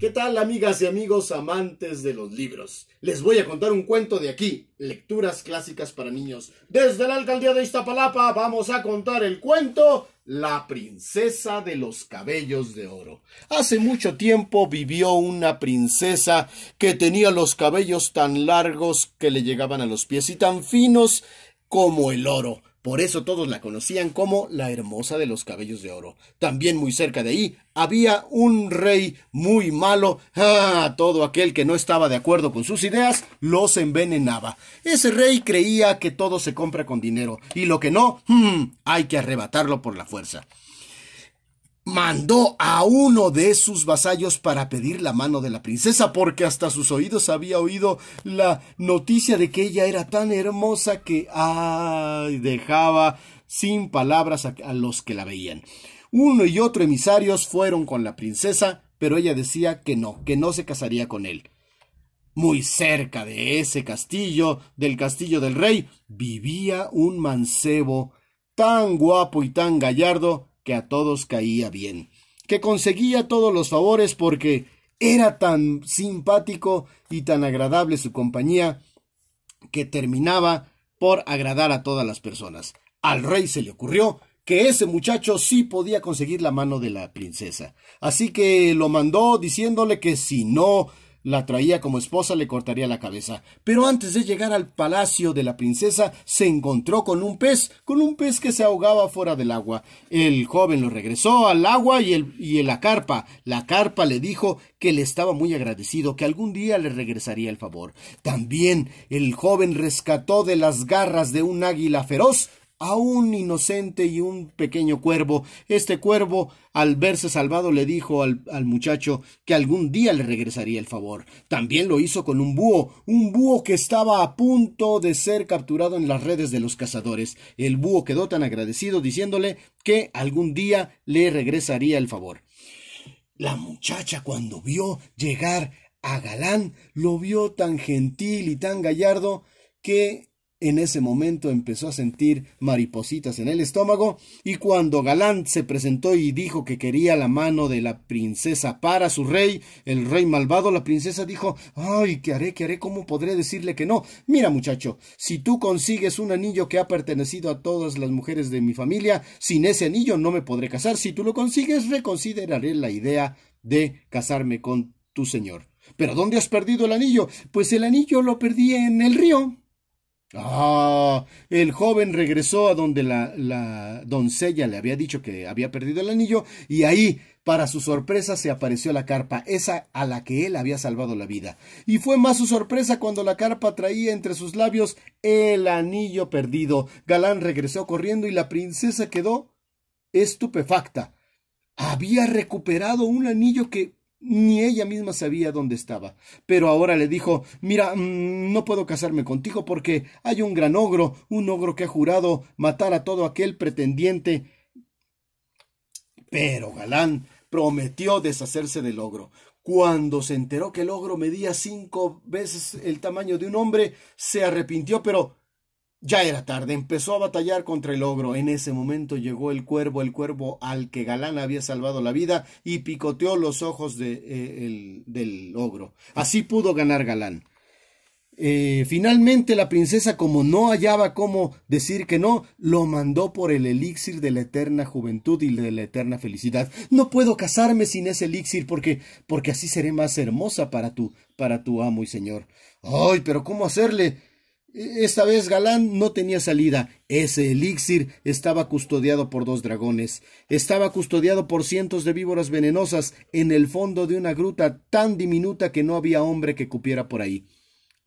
¿Qué tal amigas y amigos amantes de los libros? Les voy a contar un cuento de aquí, Lecturas Clásicas para Niños. Desde la alcaldía de Iztapalapa vamos a contar el cuento La princesa de los cabellos de oro. Hace mucho tiempo vivió una princesa que tenía los cabellos tan largos que le llegaban a los pies y tan finos como el oro. Por eso todos la conocían como la hermosa de los cabellos de oro. También muy cerca de ahí había un rey muy malo. Ah, todo aquel que no estaba de acuerdo con sus ideas los envenenaba. Ese rey creía que todo se compra con dinero y lo que no, hmm, hay que arrebatarlo por la fuerza mandó a uno de sus vasallos para pedir la mano de la princesa, porque hasta sus oídos había oído la noticia de que ella era tan hermosa que dejaba sin palabras a los que la veían. Uno y otro emisarios fueron con la princesa, pero ella decía que no, que no se casaría con él. Muy cerca de ese castillo, del castillo del rey, vivía un mancebo tan guapo y tan gallardo que a todos caía bien, que conseguía todos los favores porque era tan simpático y tan agradable su compañía que terminaba por agradar a todas las personas. Al rey se le ocurrió que ese muchacho sí podía conseguir la mano de la princesa. Así que lo mandó diciéndole que si no la traía como esposa le cortaría la cabeza. Pero antes de llegar al palacio de la princesa, se encontró con un pez, con un pez que se ahogaba fuera del agua. El joven lo regresó al agua y, el, la carpa. La carpa le dijo que le estaba muy agradecido, que algún día le regresaría el favor. También el joven rescató de las garras de un águila feroz a un inocente y un pequeño cuervo. Este cuervo, al verse salvado, le dijo al, muchacho que algún día le regresaría el favor. También lo hizo con un búho, un búho que estaba a punto de ser capturado en las redes de los cazadores. El búho quedó tan agradecido diciéndole que algún día le regresaría el favor. La muchacha cuando vio llegar a Galán, lo vio tan gentil y tan gallardo que en ese momento empezó a sentir maripositas en el estómago y cuando Galán se presentó y dijo que quería la mano de la princesa para su rey, el rey malvado, la princesa dijo, ay, ¿qué haré? ¿Qué haré? ¿Cómo podré decirle que no? Mira muchacho, si tú consigues un anillo que ha pertenecido a todas las mujeres de mi familia, sin ese anillo no me podré casar. Si tú lo consigues, reconsideraré la idea de casarme con tu señor. ¿Pero dónde has perdido el anillo? Pues el anillo lo perdí en el río. Ah, el joven regresó a donde la, la, doncella le había dicho que había perdido el anillo y ahí, para su sorpresa, se apareció la carpa, esa a la que él había salvado la vida. Y fue más su sorpresa cuando la carpa traía entre sus labios el anillo perdido. Galán regresó corriendo y la princesa quedó estupefacta. Había recuperado un anillo que ni ella misma sabía dónde estaba. Pero ahora le dijo Mira, mm, no puedo casarme contigo porque hay un gran ogro, un ogro que ha jurado matar a todo aquel pretendiente. Pero Galán prometió deshacerse del ogro. Cuando se enteró que el ogro medía cinco veces el tamaño de un hombre, se arrepintió, pero ya era tarde, empezó a batallar contra el ogro. En ese momento llegó el cuervo, el cuervo al que Galán había salvado la vida y picoteó los ojos eh, el, del ogro. Así pudo ganar Galán. Eh, finalmente la princesa, como no hallaba cómo decir que no, lo mandó por el elixir de la eterna juventud y de la eterna felicidad. No puedo casarme sin ese elixir porque porque así seré más hermosa para tu para tu amo y señor. Ay, pero cómo hacerle e, esta vez Galán no tenía salida. Ese elixir estaba custodiado por dos dragones. Estaba custodiado por cientos de víboras venenosas en el fondo de una gruta tan diminuta que no había hombre que cupiera por ahí.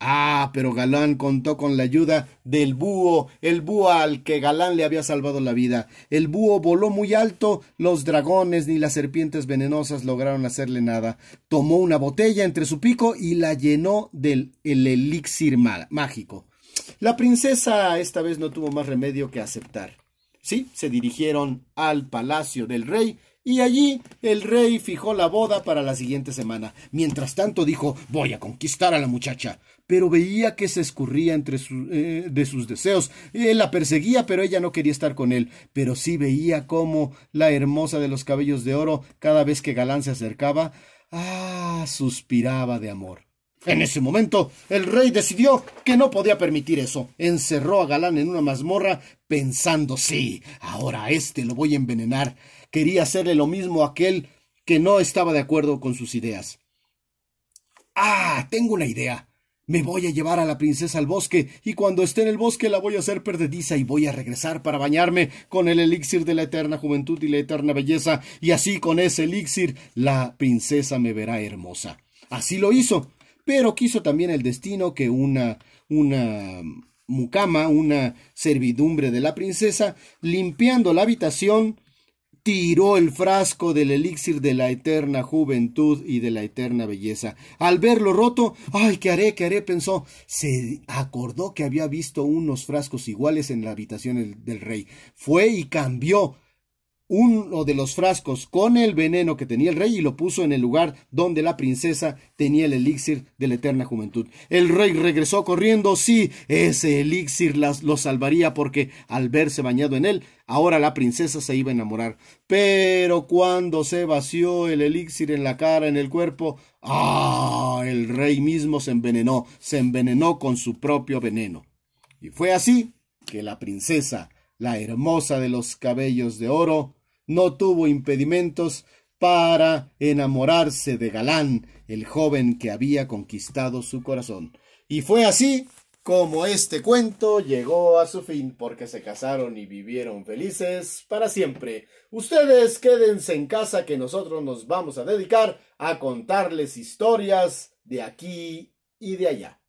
Ah, pero Galán contó con la ayuda del búho, el búho al que Galán le había salvado la vida. El búho voló muy alto, los dragones ni las serpientes venenosas lograron hacerle nada. Tomó una botella entre su pico y la llenó del elixir mágico. La princesa esta vez no tuvo más remedio que aceptar. Sí, se dirigieron al palacio del rey y allí el rey fijó la boda para la siguiente semana. Mientras tanto dijo voy a conquistar a la muchacha. Pero veía que se escurría entre eh, de sus deseos. Él la perseguía, pero ella no quería estar con él. Pero sí veía cómo la hermosa de los cabellos de oro, cada vez que Galán se acercaba, ah, suspiraba de amor. En ese momento, el rey decidió que no podía permitir eso. Encerró a Galán en una mazmorra pensando, sí, ahora a este lo voy a envenenar. Quería hacerle lo mismo a aquel que no estaba de acuerdo con sus ideas. Ah, tengo una idea. Me voy a llevar a la princesa al bosque, y cuando esté en el bosque la voy a hacer perdediza y voy a regresar para bañarme con el elixir de la eterna juventud y la eterna belleza, y así con ese elixir la princesa me verá hermosa. Así lo hizo, pero quiso también el destino que una, una mucama, una servidumbre de la princesa, limpiando la habitación, tiró el frasco del elixir de la eterna juventud y de la eterna belleza. Al verlo roto, ay, ¿qué haré? ¿Qué haré? pensó. Se acordó que había visto unos frascos iguales en la habitación del rey. Fue y cambió uno de los frascos con el veneno que tenía el rey y lo puso en el lugar donde la princesa tenía el elixir de la eterna juventud. El rey regresó corriendo, sí, ese elixir las, lo salvaría porque al verse bañado en él, ahora la princesa se iba a enamorar. Pero cuando se vació el elixir en la cara, en el cuerpo, ah, el rey mismo se envenenó, se envenenó con su propio veneno. Y fue así que la princesa la hermosa de los cabellos de oro, no tuvo impedimentos para enamorarse de Galán, el joven que había conquistado su corazón. Y fue así como este cuento llegó a su fin, porque se casaron y vivieron felices para siempre. Ustedes quédense en casa que nosotros nos vamos a dedicar a contarles historias de aquí y de allá.